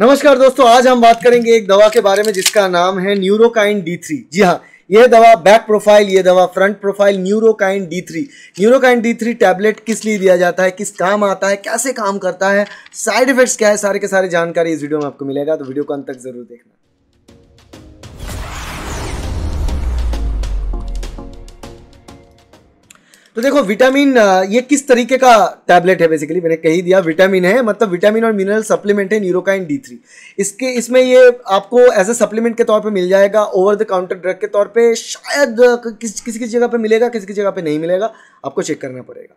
नमस्कार दोस्तों आज हम बात करेंगे एक दवा के बारे में जिसका नाम है न्यूरोकाइन डी थ्री जी हाँ ये दवा बैक प्रोफाइल ये दवा front profile Neurokind D three Neurokind D three tablet किस लिए दिया जाता है किस काम आता है कैसे काम करता है साइड इफेक्ट्स क्या है सारे के सारे जानकारी इस वीडियो में आपको मिलेगा तो वीडियो को अंत तक जरूर देखना तो देखो विटामिन ये किस तरीके का टैबलेट है बेसिकली मैंने कही दिया विटामिन है मतलब विटामिन और मिनरल सप्लीमेंट है न्यूरोकाइन डी थ्री इसके इसमें ये आपको एज ए सप्लीमेंट के तौर पे मिल जाएगा ओवर द काउंटर ड्रग के तौर पे शायद किस किसी किस जगह पे मिलेगा किसी किसी जगह पे नहीं मिलेगा आपको चेक करना पड़ेगा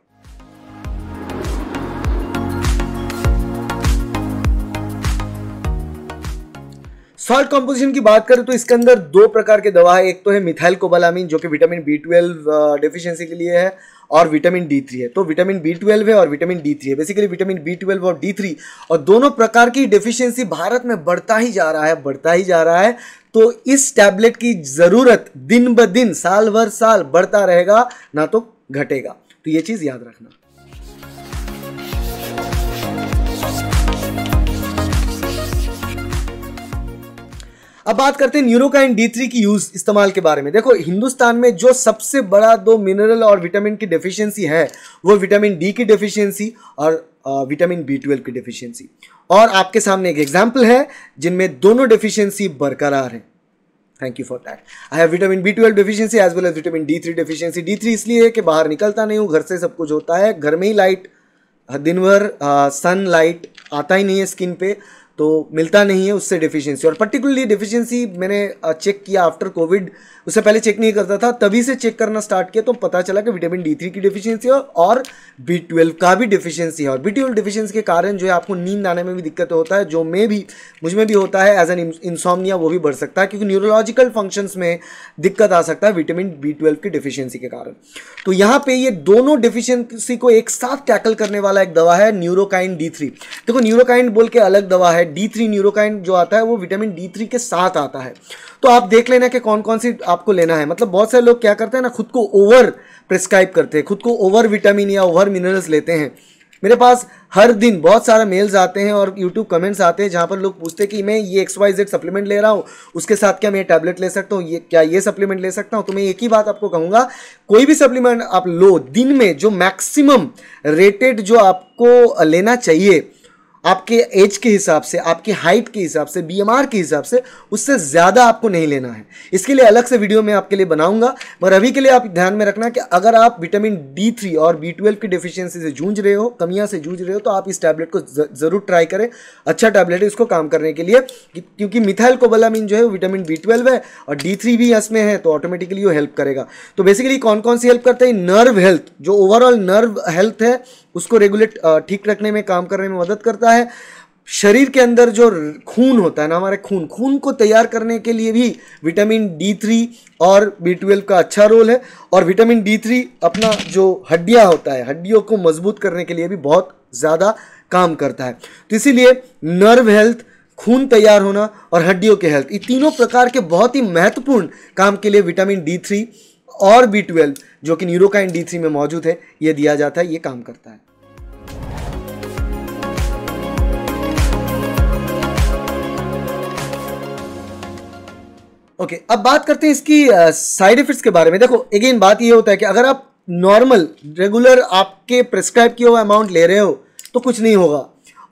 सॉल्ट कॉम्पोजिशन की बात करें तो इसके अंदर दो प्रकार के दवा है एक तो है मिथाइल कोबालामीन जो कि विटामिन बी ट्वेल्व डिफिशियंसी के लिए है और विटामिन डी थ्री है तो विटामिन बी ट्वेल्व है और विटामिन डी थ्री है बेसिकली विटामिन बी ट्वेल्व और डी थ्री और दोनों प्रकार की डिफिशियंसी भारत में बढ़ता ही जा रहा है बढ़ता ही जा रहा है तो इस टैबलेट की ज़रूरत दिन ब दिन साल भर साल बढ़ता रहेगा ना तो घटेगा तो ये चीज़ याद रखना अब बात करते हैं न्यूरोकाइन डी थ्री की यूज इस्तेमाल के बारे में देखो हिंदुस्तान में जो सबसे बड़ा दो मिनरल और विटामिन की डेफिशिएंसी है वो विटामिन डी की डेफिशिएंसी और विटामिन बी ट्वेल्व की डेफिशिएंसी और आपके सामने एक एग्जाम्पल है जिनमें दोनों डेफिशियंसी बरकरार है thank you for that I have vitamin B twelve deficiency as well as vitamin D three deficiency D three इसलिए है कि बाहर निकलता नहीं हूँ घर से सब कुछ होता है घर में ही लाइट दिन भर सन लाइट आता ही नहीं है स्किन पे तो मिलता नहीं है उससे डिफिशियंसी और पर्टिकुलरली डिफिशियंसी मैंने चेक किया आफ्टर कोविड उससे पहले चेक नहीं करता था तभी से चेक करना स्टार्ट किया तो पता चला कि विटामिन डी थ्री की डिफिशियंसी है और बी ट्वेल्व का भी डिफिशियंसी है और बी ट्वेल्व डिफिशियंसी के कारण जो है आपको नींद आने में भी दिक्कत होता है जो मे भी मुझ में भी होता है एज एन इंसॉमिया वो भी बढ़ सकता है क्योंकि न्यूरोलॉजिकल फंक्शंस में दिक्कत आ सकता है विटामिन बी ट्वेल्व की डिफिशियंसी के कारण तो यहाँ पे ये दोनों डिफिशियंसी को एक साथ टैकल करने वाला एक दवा है न्यूरोकाइन डी थ्री देखो न्यूरोकाइन बोल के अलग दवा है डी थ्री न्यूरोकाइन जो आता है वो विटामिन डी थ्री के साथ आता है तो आप देख लेना कि कौन कौन सी आपको लेना है मतलब बहुत सारे लोग क्या करते हैं ना खुद को ओवर प्रिस्क्राइब करते हैं खुद को ओवर विटामिन या ओवर मिनरल्स लेते हैं मेरे पास हर दिन बहुत सारा मेल्स आते हैं और यूट्यूब कमेंट्स आते हैं जहाँ पर लोग पूछते हैं कि मैं ये एक्स वाई जेड सप्लीमेंट ले रहा हूँ उसके साथ क्या मैं टैबलेट ले सकता हूँ ये क्या ये सप्लीमेंट ले सकता हूँ तो मैं एक ही बात आपको कहूँगा कोई भी सप्लीमेंट आप लो दिन में जो मैक्सिमम रेटेड जो आपको लेना चाहिए आपके एज के हिसाब से आपकी हाइट के हिसाब से बी के हिसाब से उससे ज़्यादा आपको नहीं लेना है इसके लिए अलग से वीडियो मैं आपके लिए बनाऊंगा पर अभी के लिए आप ध्यान में रखना कि अगर आप विटामिन डी थ्री और बी ट्वेल्व की डिफिशियंसी से जूझ रहे हो कमियाँ से जूझ रहे हो तो आप इस टैबलेट को ज़रूर ट्राई करें अच्छा टैबलेट है इसको काम करने के लिए क्योंकि मिथाइल कोबलामिन जो है विटामिन बी ट्वेल्व है और डी थ्री भी इसमें है तो ऑटोमेटिकली वो हेल्प करेगा तो बेसिकली कौन कौन सी हेल्प करता है नर्व हेल्थ जो ओवरऑल नर्व हेल्थ है उसको रेगुलेट ठीक रखने में काम करने में मदद करता है शरीर के अंदर जो खून होता है ना हमारे खून खून को तैयार करने के लिए भी विटामिन डी थ्री और बी ट्वेल्व का अच्छा रोल है और विटामिन डी थ्री अपना जो हड्डियाँ होता है हड्डियों को मजबूत करने के लिए भी बहुत ज़्यादा काम करता है तो इसीलिए नर्व हेल्थ खून तैयार होना और हड्डियों के हेल्थ ये तीनों प्रकार के बहुत ही महत्वपूर्ण काम के लिए विटामिन डी थ्री और बी ट्वेल्व जो कि न्यूरोकाइन डी थ्री में मौजूद है ये दिया जाता है ये काम करता है ओके okay, अब बात करते हैं इसकी साइड uh, इफेक्ट्स के बारे में देखो अगेन बात ये होता है कि अगर आप नॉर्मल रेगुलर आपके प्रिस्क्राइब किया हुआ अमाउंट ले रहे हो तो कुछ नहीं होगा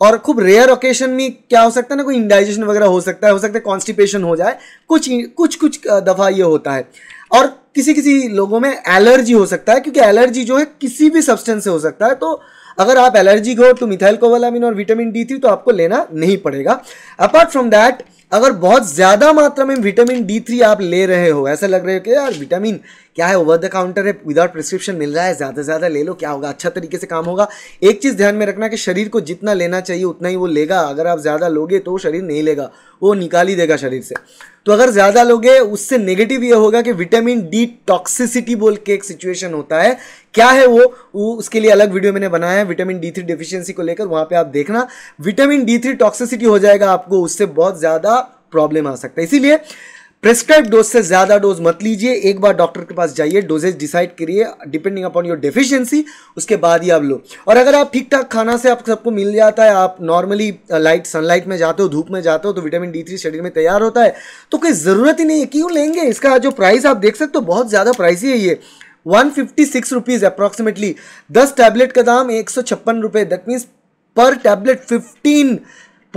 और खूब रेयर ओकेशन में क्या हो सकता है ना कोई इंडाइजेशन वगैरह हो सकता है हो सकता है कॉन्स्टिपेशन हो जाए कुछ कुछ कुछ दफ़ा ये होता है और किसी किसी लोगों में एलर्जी हो सकता है क्योंकि एलर्जी जो है किसी भी सब्सटेंस से हो सकता है तो अगर आप एलर्जी हो तो मिथाइल कोवलामिन और विटामिन डी थ्री तो आपको लेना नहीं पड़ेगा अपार्ट फ्रॉम दैट अगर बहुत ज़्यादा मात्रा में विटामिन डी थ्री आप ले रहे हो ऐसा लग रहा है कि यार विटामिन क्या है ओवर द काउंटर है विदाउट प्रिस्क्रिप्शन मिल रहा है ज़्यादा से ज़्यादा ले लो क्या होगा अच्छा तरीके से काम होगा एक चीज़ ध्यान में रखना कि शरीर को जितना लेना चाहिए उतना ही वो लेगा अगर आप ज़्यादा लोगे तो शरीर नहीं लेगा वो निकाल ही देगा शरीर से तो अगर ज़्यादा लोगे उससे नेगेटिव ये होगा कि विटामिन डी टॉक्सिसिटी बोल के एक सिचुएशन होता है क्या है वो, उसके लिए अलग वीडियो मैंने बनाया है विटामिन डी थ्री डिफिशियंसी को लेकर वहां पे आप देखना विटामिन डी थ्री टॉक्सिसिटी हो जाएगा आपको उससे बहुत ज़्यादा प्रॉब्लम आ सकता है इसीलिए प्रेस्क्राइब डोज से ज़्यादा डोज मत लीजिए एक बार डॉक्टर के पास जाइए डोजेज डिसाइड करिए डिपेंडिंग अपॉन योर डेफिशिएंसी उसके बाद ही आप लो और अगर आप ठीक ठाक खाना से आप सबको मिल जाता है आप नॉर्मली लाइट सनलाइट में जाते हो धूप में जाते हो तो विटामिन डी थ्री शरीर में तैयार होता है तो कोई ज़रूरत ही नहीं है क्यों लेंगे इसका जो प्राइस आप देख सकते हो बहुत ज़्यादा प्राइस ही है ये one fifty six rupees approximately दस टैबलेट का दाम एक सौ छप्पन रुपये that means per tablet fifteen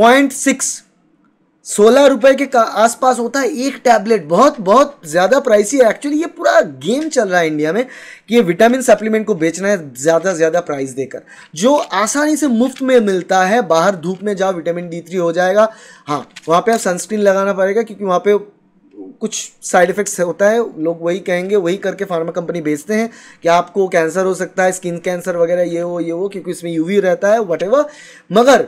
point six सोलह रुपए के आसपास होता है एक टैबलेट बहुत बहुत ज़्यादा प्राइसी है एक्चुअली ये पूरा गेम चल रहा है इंडिया में कि ये विटामिन सप्लीमेंट को बेचना है ज़्यादा से ज़्यादा प्राइस देकर जो आसानी से मुफ्त में मिलता है बाहर धूप में जाओ विटामिन डी थ्री हो जाएगा हाँ वहाँ पे आप सनस्क्रीन लगाना पड़ेगा क्योंकि वहाँ पे कुछ साइड इफ़ेक्ट्स होता है लोग वही कहेंगे वही करके फार्मा कंपनी भेजते हैं कि आपको कैंसर हो सकता है स्किन कैंसर वगैरह ये वो ये वो क्योंकि इसमें यू रहता है वट मगर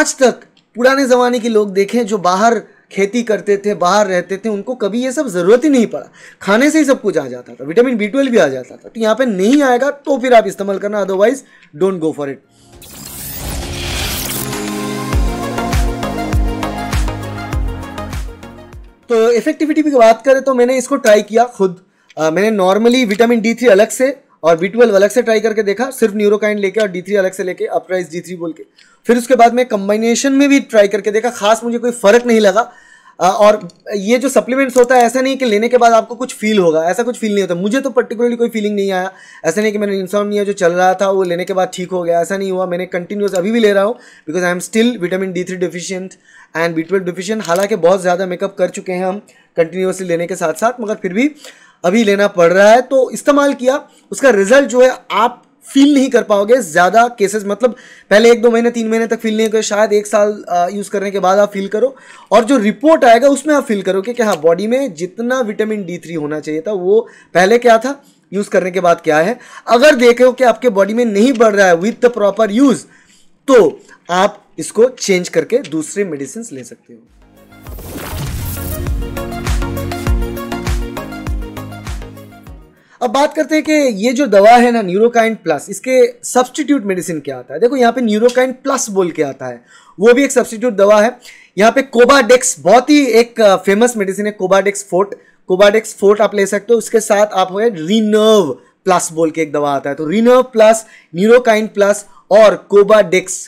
आज तक पुराने ज़माने के लोग देखें जो बाहर खेती करते थे बाहर रहते थे उनको कभी ये सब ज़रूरत ही नहीं पड़ा खाने से ही सब कुछ आ जाता था विटामिन बी ट्वेल्व भी आ जाता था तो यहाँ पे नहीं आएगा तो फिर आप इस्तेमाल करना otherwise don't go for it तो इफेक्टिविटी की बात करें तो मैंने इसको ट्राई किया खुद आ, मैंने नॉर्मली विटामिन डी थ्री अलग से और बी ट्वेल्व अलग से ट्राई करके देखा सिर्फ न्यूरोकाइन लेके और डी थ्री अलग से लेके अपराइज डी थ्री बोल के फिर उसके बाद में कम्बाइनेशन में भी ट्राई करके देखा खास मुझे कोई फर्क नहीं लगा और ये जो सप्लीमेंट्स होता है ऐसा नहीं कि लेने के बाद आपको कुछ फील होगा ऐसा कुछ फील नहीं होता मुझे तो पर्टिकुलरली कोई फीलिंग नहीं आया ऐसा नहीं कि मैंने इंसान नहीं जो चल रहा था वो लेने के बाद ठीक हो गया ऐसा नहीं हुआ मैंने कंटिन्यूस अभी भी ले रहा हूँ because I am still vitamin D three deficient and B twelve deficient हालांकि बहुत ज़्यादा मेकअप कर चुके हैं हम कंटिन्यूसली लेने के साथ साथ मगर फिर भी अभी लेना पड़ रहा है तो इस्तेमाल किया उसका रिजल्ट जो है आप फील नहीं कर पाओगे ज़्यादा केसेस मतलब पहले एक दो महीने तीन महीने तक फील नहीं करो शायद एक साल यूज़ करने के बाद आप फील करो और जो रिपोर्ट आएगा उसमें आप फील करो कि हाँ बॉडी में जितना विटामिन डी थ्री होना चाहिए था वो पहले क्या था यूज़ करने के बाद क्या है अगर देखो कि आपके बॉडी में नहीं बढ़ रहा है विथ द प्रॉपर यूज़ तो आप इसको चेंज करके दूसरे मेडिसिन ले सकते हो अब बात करते हैं कि ये जो दवा है ना न्यूरोकाइन प्लस इसके सब्सटीट्यूट मेडिसिन क्या आता है देखो यहाँ पे न्यूरोकाइन प्लस बोल के आता है वो भी एक सब्सटीट्यूट दवा है यहाँ पे कोबाडेक्स बहुत ही एक फेमस मेडिसिन है कोबाडेक्स फोर्ट कोबाडेक्स फोर्ट आप ले सकते हो उसके साथ आप हो रिनर्व प्लस बोल के एक दवा आता है तो रिनर्व प्लस न्यूरोकाइन प्लस और कोबाडेक्स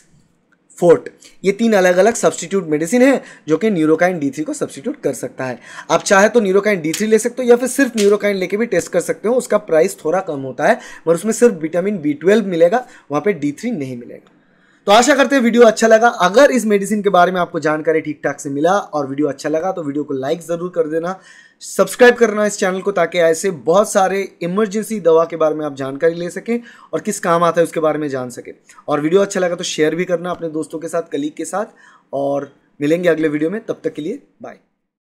फोर्ट ये तीन अलग अलग सब्सटीट्यूट मेडिसिन है जो कि न्यूरोकाइन डी को सब्सटीट्यूट कर सकता है आप चाहे तो न्यूरोकाइन डी ले सकते हो या फिर सिर्फ न्यूरोकाइन लेके भी टेस्ट कर सकते हो उसका प्राइस थोड़ा कम होता है मगर उसमें सिर्फ विटामिन बी मिलेगा वहाँ पर डी नहीं मिलेगा तो आशा करते हैं वीडियो अच्छा लगा अगर इस मेडिसिन के बारे में आपको जानकारी ठीक ठाक से मिला और वीडियो अच्छा लगा तो वीडियो को लाइक ज़रूर कर देना सब्सक्राइब करना इस चैनल को ताकि ऐसे बहुत सारे इमरजेंसी दवा के बारे में आप जानकारी ले सकें और किस काम आता है उसके बारे में जान सकें और वीडियो अच्छा लगा तो शेयर भी करना अपने दोस्तों के साथ कलीग के साथ और मिलेंगे अगले वीडियो में तब तक के लिए बाय